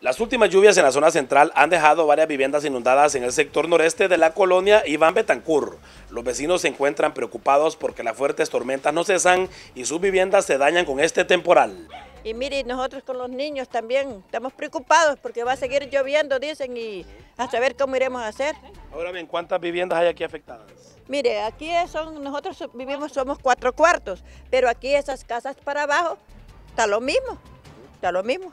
Las últimas lluvias en la zona central han dejado varias viviendas inundadas en el sector noreste de la colonia Iván Betancur. Los vecinos se encuentran preocupados porque las fuertes tormentas no cesan y sus viviendas se dañan con este temporal. Y mire, nosotros con los niños también estamos preocupados porque va a seguir lloviendo, dicen, y a saber cómo iremos a hacer. Ahora bien, ¿cuántas viviendas hay aquí afectadas? Mire, aquí son, nosotros vivimos, somos cuatro cuartos, pero aquí esas casas para abajo está lo mismo, está lo mismo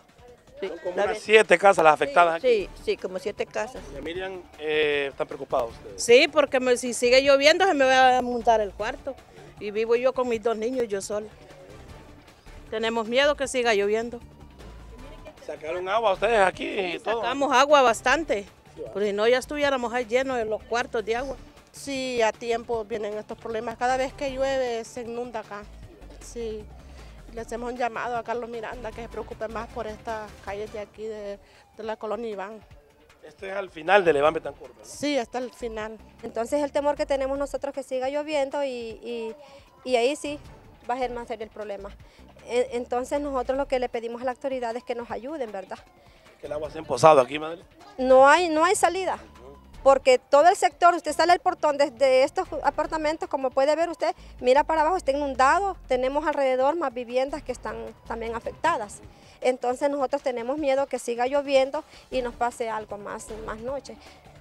como siete casas las afectadas sí, aquí. Sí, como siete casas. Y Miriam, está eh, ¿están preocupados Sí, porque si sigue lloviendo se me va a montar el cuarto. Y vivo yo con mis dos niños, yo sola. Tenemos miedo que siga lloviendo. ¿Sacaron agua ustedes aquí? y todo? sacamos agua bastante. Porque si no, ya estuviéramos ahí llenos de los cuartos de agua. Sí, a tiempo vienen estos problemas. Cada vez que llueve se inunda acá. Sí le hacemos un llamado a Carlos Miranda que se preocupe más por estas calles de aquí, de, la colonia Iván. Este es al final de Iván Betancourt, Sí, hasta el final. Entonces el temor que tenemos nosotros es que siga lloviendo y, ahí sí va a ser más serio el problema. E, entonces nosotros lo que le pedimos a la autoridad es que nos ayuden, ¿verdad? que el agua se ha emposado aquí, madre? No hay, no hay salida porque todo el sector, usted sale al portón desde estos apartamentos, como puede ver usted, mira para abajo, está inundado, tenemos alrededor más viviendas que están también afectadas. Entonces nosotros tenemos miedo que siga lloviendo y nos pase algo más, más noche.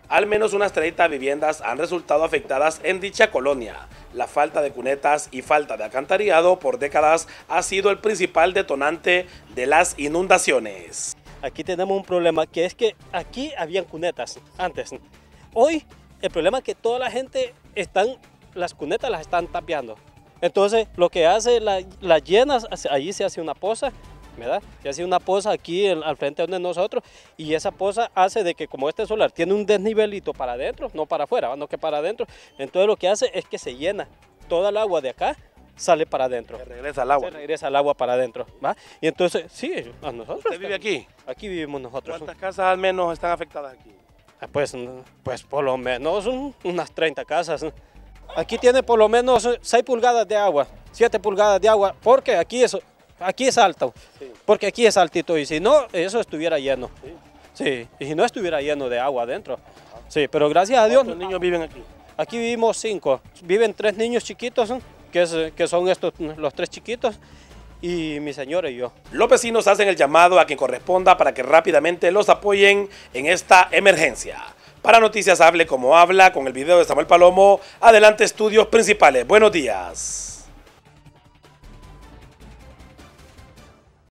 Al menos unas 30 viviendas han resultado afectadas en dicha colonia. La falta de cunetas y falta de alcantarillado por décadas ha sido el principal detonante de las inundaciones. Aquí tenemos un problema que es que aquí habían cunetas antes Hoy el problema es que toda la gente están, las cunetas las están tapeando. Entonces lo que hace las la llenas, allí se hace una poza, ¿verdad? Se hace una poza aquí al frente donde nosotros y esa poza hace de que como este solar tiene un desnivelito para adentro, no para afuera, no que para adentro, entonces lo que hace es que se llena toda el agua de acá sale para adentro. regresa el agua. Se regresa el agua para adentro. ¿va? Y entonces, sí, a nosotros. ¿Usted vive aquí? Aquí vivimos nosotros. ¿Cuántas casas al menos están afectadas aquí? Ah, pues, mm, pues por lo menos unas 30 casas. Aquí tiene por lo menos 6 pulgadas de agua, 7 pulgadas de agua, porque aquí es, aquí es alto, porque aquí es altito y si no, eso estuviera lleno. Sí. y si no estuviera lleno de agua adentro. Sí, pero gracias a Dios... ¿Cuántos niños viven aquí? Aquí vivimos cinco. Viven tres niños chiquitos, que, que son estos, los tres chiquitos, y mi señora y yo. Los vecinos hacen el llamado a quien corresponda para que rápidamente los apoyen en esta emergencia. Para Noticias Hable como habla, con el video de Samuel Palomo, adelante estudios principales. Buenos días.